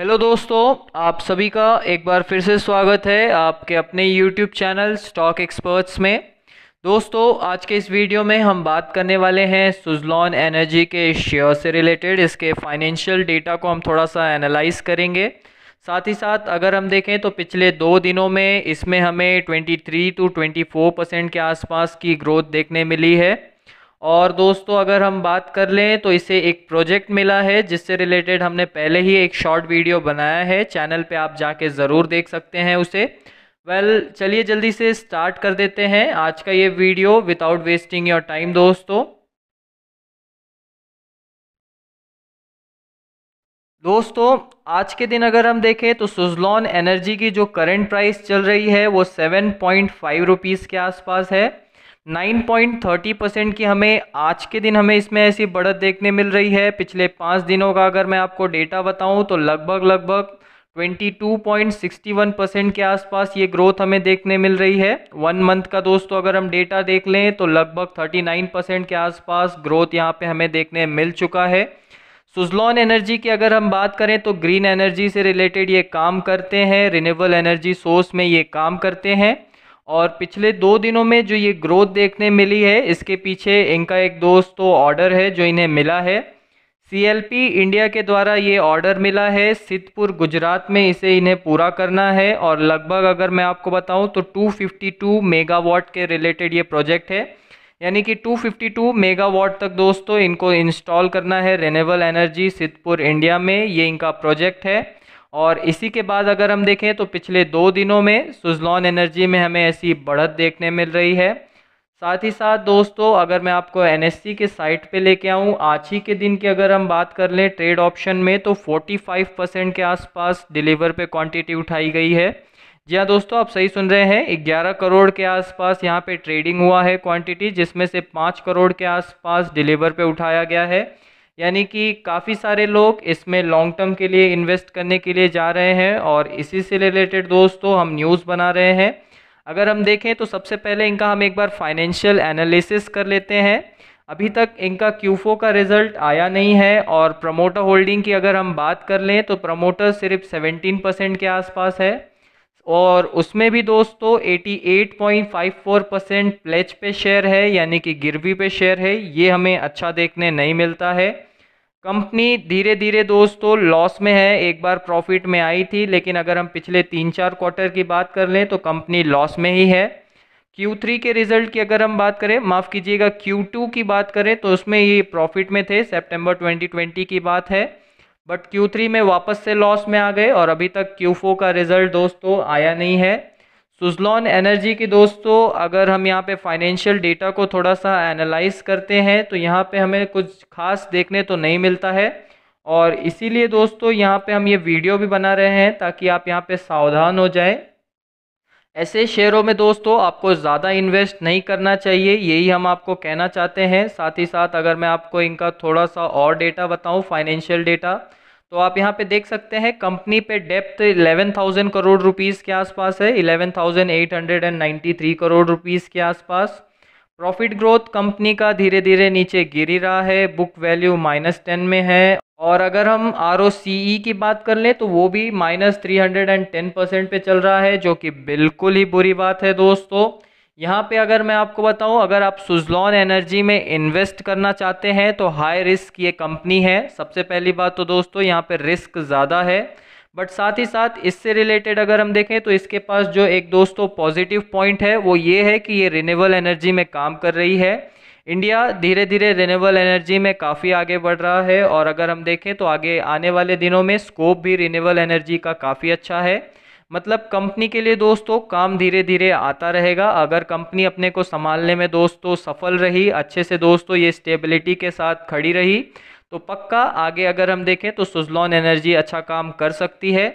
hello दोस्तों आप सभी का एक बार फिर से स्वागत है आपके अपने यूट्यूब चैनल स्टॉक एक्सपर्ट्स में दोस्तों आज के इस वीडियो में हम बात करने वाले हैं सुजलॉन एनर्जी के शेयर से रिलेटेड इसके फाइनेंशियल डेटा को हम थोड़ा सा एनालाइज करेंगे साथ ही साथ अगर हम देखें तो पिछले दो दिनों में इसमें हमें 23 टू ट्वेंटी परसेंट के आसपास की ग्रोथ देखने मिली है और दोस्तों अगर हम बात कर लें तो इसे एक प्रोजेक्ट मिला है जिससे रिलेटेड हमने पहले ही एक शॉर्ट वीडियो बनाया है चैनल पे आप जाके ज़रूर देख सकते हैं उसे वेल well, चलिए जल्दी से स्टार्ट कर देते हैं आज का ये video without wasting your time दोस्तों दोस्तों आज के दिन अगर हम देखें तो सुजलॉन एनर्जी की जो करंट प्राइस चल रही है वो सेवन पॉइंट फाइव रुपीज़ के आसपास है 9.30 परसेंट की हमें आज के दिन हमें इसमें ऐसी बढ़त देखने मिल रही है पिछले पाँच दिनों का अगर मैं आपको डेटा बताऊं तो लगभग लगभग 22.61 परसेंट के आसपास ये ग्रोथ हमें देखने मिल रही है वन मंथ का दोस्तों अगर हम डेटा देख लें तो लगभग 39 परसेंट के आसपास ग्रोथ यहाँ पर हमें देखने मिल चुका है सुजलॉन एनर्जी की अगर हम बात करें तो ग्रीन एनर्जी से रिलेटेड ये काम करते हैं रिन्यूएबल एनर्जी सोर्स में ये काम करते हैं और पिछले दो दिनों में जो ये ग्रोथ देखने मिली है इसके पीछे इनका एक दोस्त तो ऑर्डर है जो इन्हें मिला है सी इंडिया के द्वारा ये ऑर्डर मिला है सिद्धपुर गुजरात में इसे इन्हें पूरा करना है और लगभग अगर मैं आपको बताऊं तो 252 मेगावाट के रिलेटेड ये प्रोजेक्ट है यानी कि 252 मेगावाट तक दोस्तों इनको इंस्टॉल करना है रेनेबल एनर्जी सिद्धपुर इंडिया में ये इनका प्रोजेक्ट है और इसी के बाद अगर हम देखें तो पिछले दो दिनों में सुजलॉन एनर्जी में हमें ऐसी बढ़त देखने मिल रही है साथ ही साथ दोस्तों अगर मैं आपको एन के साइट पे लेके आऊँ आज ही के दिन की अगर हम बात कर लें ट्रेड ऑप्शन में तो 45 परसेंट के आसपास डिलीवर पे क्वांटिटी उठाई गई है जी हाँ दोस्तों आप सही सुन रहे हैं 11 करोड़ के आसपास यहाँ पे ट्रेडिंग हुआ है क्वांटिटी जिसमें से 5 करोड़ के आसपास डिलीवर पे उठाया गया है यानी कि काफ़ी सारे लोग इसमें लॉन्ग टर्म के लिए इन्वेस्ट करने के लिए जा रहे हैं और इसी से रिलेटेड दोस्तों हम न्यूज़ बना रहे हैं अगर हम देखें तो सबसे पहले इनका हम एक बार फाइनेंशियल एनालिसिस कर लेते हैं अभी तक इनका क्यूफो का रिजल्ट आया नहीं है और प्रमोटर होल्डिंग की अगर हम बात कर लें तो प्रमोटर सिर्फ 17 परसेंट के आसपास है और उसमें भी दोस्तों 88.54 परसेंट प्लेच पे शेयर है यानी कि गिरवी पे शेयर है ये हमें अच्छा देखने नहीं मिलता है कंपनी धीरे धीरे दोस्तों लॉस में है एक बार प्रॉफिट में आई थी लेकिन अगर हम पिछले तीन चार क्वार्टर की बात कर लें तो कंपनी लॉस में ही है Q3 के रिजल्ट की अगर हम बात करें माफ़ कीजिएगा Q2 की बात करें तो उसमें ये प्रॉफिट में थे सितंबर 2020 की बात है बट Q3 में वापस से लॉस में आ गए और अभी तक Q4 का रिजल्ट दोस्तों आया नहीं है सुजलॉन एनर्जी की दोस्तों अगर हम यहाँ पे फाइनेंशियल डेटा को थोड़ा सा एनालाइज करते हैं तो यहाँ पे हमें कुछ खास देखने तो नहीं मिलता है और इसीलिए दोस्तों यहाँ पे हम ये वीडियो भी बना रहे हैं ताकि आप यहाँ पे सावधान हो जाए ऐसे शेयरों में दोस्तों आपको ज़्यादा इन्वेस्ट नहीं करना चाहिए यही हम आपको कहना चाहते हैं साथ ही साथ अगर मैं आपको इनका थोड़ा सा और डेटा बताऊँ फाइनेंशियल डेटा तो आप यहाँ पे देख सकते हैं कंपनी पे डेप्थ 11,000 करोड़ रुपीस के आसपास है 11,893 करोड़ रुपीस के आसपास प्रॉफिट ग्रोथ कंपनी का धीरे धीरे नीचे गिर ही रहा है बुक वैल्यू माइनस टेन में है और अगर हम आर e की बात कर लें तो वो भी minus three hundred and ten percent पे चल रहा है जो कि बिल्कुल ही बुरी बात है दोस्तों यहाँ पे अगर मैं आपको बताऊँ अगर आप सुजलॉन एनर्जी में इन्वेस्ट करना चाहते हैं तो हाई रिस्क ये कंपनी है सबसे पहली बात तो दोस्तों यहाँ पे रिस्क ज़्यादा है बट साथ ही साथ इससे रिलेटेड अगर हम देखें तो इसके पास जो एक दोस्तों पॉजिटिव पॉइंट है वो ये है कि ये रिनेबल एनर्जी में काम कर रही है इंडिया धीरे धीरे रिनेबल एनर्जी में काफ़ी आगे बढ़ रहा है और अगर हम देखें तो आगे आने वाले दिनों में स्कोप भी रिनेबल एनर्जी का काफ़ी अच्छा है मतलब कंपनी के लिए दोस्तों काम धीरे धीरे आता रहेगा अगर कंपनी अपने को संभालने में दोस्तों सफल रही अच्छे से दोस्तों ये स्टेबिलिटी के साथ खड़ी रही तो पक्का आगे अगर हम देखें तो सुजलॉन एनर्जी अच्छा काम कर सकती है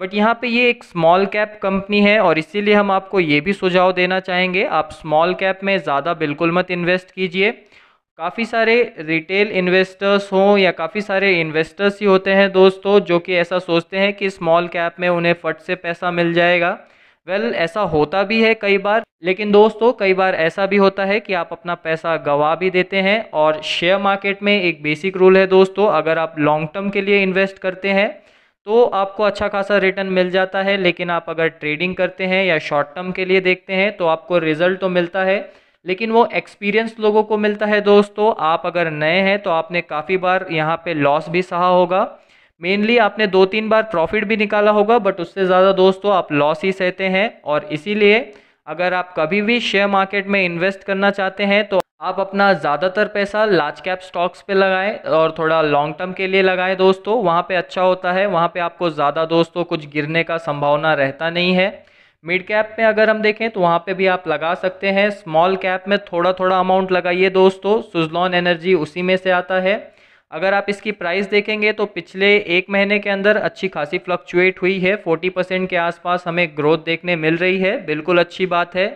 बट यहाँ पे ये एक स्मॉल कैप कंपनी है और इसीलिए हम आपको ये भी सुझाव देना चाहेंगे आप स्मॉल कैप में ज़्यादा बिल्कुल मत इन्वेस्ट कीजिए काफ़ी सारे रिटेल इन्वेस्टर्स हों या काफ़ी सारे इन्वेस्टर्स ही होते हैं दोस्तों जो कि ऐसा सोचते हैं कि स्मॉल कैप में उन्हें फट से पैसा मिल जाएगा वेल well, ऐसा होता भी है कई बार लेकिन दोस्तों कई बार ऐसा भी होता है कि आप अपना पैसा गवा भी देते हैं और शेयर मार्केट में एक बेसिक रूल है दोस्तों अगर आप लॉन्ग टर्म के लिए इन्वेस्ट करते हैं तो आपको अच्छा खासा रिटर्न मिल जाता है लेकिन आप अगर ट्रेडिंग करते हैं या शॉर्ट टर्म के लिए देखते हैं तो आपको रिजल्ट तो मिलता है लेकिन वो एक्सपीरियंस लोगों को मिलता है दोस्तों आप अगर नए हैं तो आपने काफ़ी बार यहाँ पे लॉस भी सहा होगा मेनली आपने दो तीन बार प्रॉफिट भी निकाला होगा बट उससे ज़्यादा दोस्तों आप लॉस ही सहते हैं और इसीलिए अगर आप कभी भी शेयर मार्केट में इन्वेस्ट करना चाहते हैं तो आप अपना ज़्यादातर पैसा लार्ज कैप स्टॉक्स पे लगाएं और थोड़ा लॉन्ग टर्म के लिए लगाएं दोस्तों वहाँ पे अच्छा होता है वहाँ पे आपको ज़्यादा दोस्तों कुछ गिरने का संभावना रहता नहीं है मिड कैप में अगर हम देखें तो वहाँ पे भी आप लगा सकते हैं स्मॉल कैप में थोड़ा थोड़ा अमाउंट लगाइए दोस्तों सुजलॉन एनर्जी उसी में से आता है अगर आप इसकी प्राइस देखेंगे तो पिछले एक महीने के अंदर अच्छी खासी फ्लक्चुएट हुई है 40 परसेंट के आसपास हमें ग्रोथ देखने मिल रही है बिल्कुल अच्छी बात है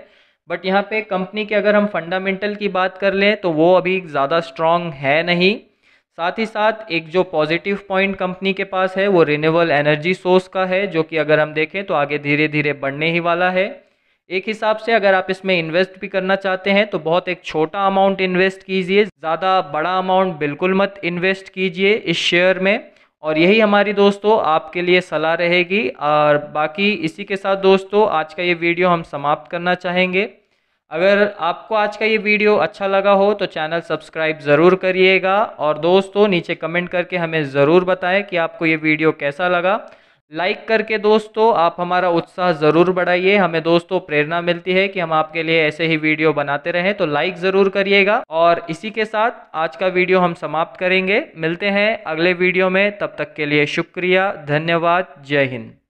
बट यहाँ पे कंपनी के अगर हम फंडामेंटल की बात कर लें तो वो अभी ज़्यादा स्ट्रांग है नहीं साथ ही साथ एक जो पॉजिटिव पॉइंट कंपनी के पास है वो रिन्यूएबल एनर्जी सोर्स का है जो कि अगर हम देखें तो आगे धीरे धीरे बढ़ने ही वाला है एक हिसाब से अगर आप इसमें इन्वेस्ट भी करना चाहते हैं तो बहुत एक छोटा अमाउंट इन्वेस्ट कीजिए ज़्यादा बड़ा अमाउंट बिल्कुल मत इन्वेस्ट कीजिए इस शेयर में और यही हमारी दोस्तों आपके लिए सलाह रहेगी और बाकी इसी के साथ दोस्तों आज का ये वीडियो हम समाप्त करना चाहेंगे अगर आपको आज का ये वीडियो अच्छा लगा हो तो चैनल सब्सक्राइब ज़रूर करिएगा और दोस्तों नीचे कमेंट करके हमें ज़रूर बताएं कि आपको ये वीडियो कैसा लगा लाइक करके दोस्तों आप हमारा उत्साह ज़रूर बढ़ाइए हमें दोस्तों प्रेरणा मिलती है कि हम आपके लिए ऐसे ही वीडियो बनाते रहें तो लाइक ज़रूर करिएगा और इसी के साथ आज का वीडियो हम समाप्त करेंगे मिलते हैं अगले वीडियो में तब तक के लिए शुक्रिया धन्यवाद जय हिंद